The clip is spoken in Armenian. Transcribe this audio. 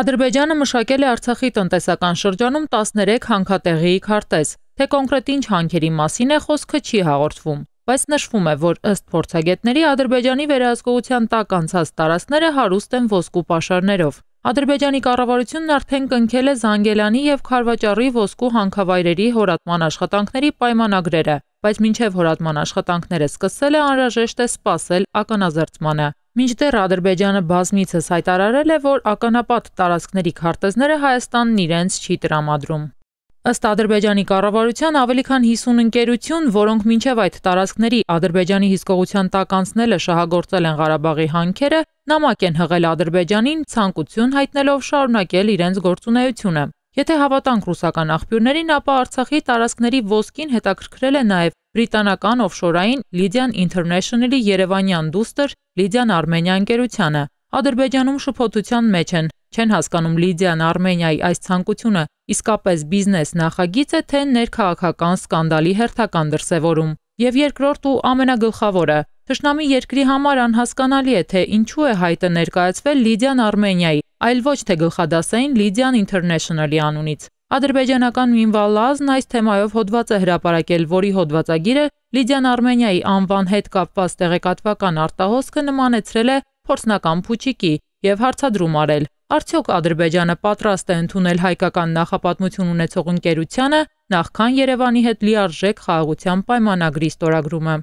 Ադրբեջանը մշակել է Արցախի տնտեսական շրջանում 13 հանքատեղի քարտեզ։ Թե կոնկրետ ինչ հանքերի մասին է խոսքը չի հաղորդվում, բայց նշվում է, որ ըստ փորձագետների Ադրբեջանի վերահսկողության տակ անցած տարածքները հարուստ են ոսկու պաշարներով։ Ադրբեջանի կառավարությունն արդեն կնքել է Զանգելանի եւ Խարվաճարի ոսկու հանքավայրերի հորատման աշխատանքների պայմանագրերը, բայց մինչև հորատման աշխատանքները սկսելը անհրաժեշտ է սպասել ականաձերծմանը։ Մինչդեռ Ադրբեջանը բազմիցս հայտարարել է, որ ականապատ տարածքների քարտեզները Հայաստանն իրենց չի տրամադրում։ Ըստ Ադրբեջանի կառավարության ավելի քան 50 ընկերություն, որոնք մինչև այդ տարածքների Ադրբեջանի հիսկողության տակ անցնելը շահագործել են Ղարաբաղի հանքերը, նամակ են հղել Ադրբեջանին ցանկություն հայտնելով շարունակել իրենց գործունեությունը։ Եթե հավատանք ռուսական աղբյուրներին, ապա Արցախի տարածքների ոսկին հետաքրքրել է նաև բրիտանական օֆշորային Lydian International-ի Երևանյան դուստր Lydian Armenia ընկերությանը։ Ադրբեջանում շփոթության մեջ են, չեն հասկանում Lydian Armenia-ի այս ցանկությունը իսկապես բիզնես նախագիծ է, թե ներքաղաքական սկանդալի հերթական դրսևորում։ Եվ երկրորդ ու ամենագլխավորը, Թշնամի երկրի համար անհասկանալի է, թե ինչու է հայտը ներկայացվել Լիդիան Արմենիայի, այլ ոչ թե գլխադասային Լիդիան International-ի անունից։ Ադրբեջանական Մինվալազն այս թեմայով հոդված է հրապարակել, որի հոդվածագիրը Լիդիան Արմենիայի անվան հետ կապված տեղեկատվական արտահոսքը նմանեցրել է փորձնական փուչիկի եւ հարցադրում արել. Արդյոք Ադրբեջանը պատրաստ է ընդունել հայկական նախապատմություն ունեցող ընկերությանը, նախքան Երևանի հետ լիարժեք խաղաղության պայմանագրի ստորագրումը։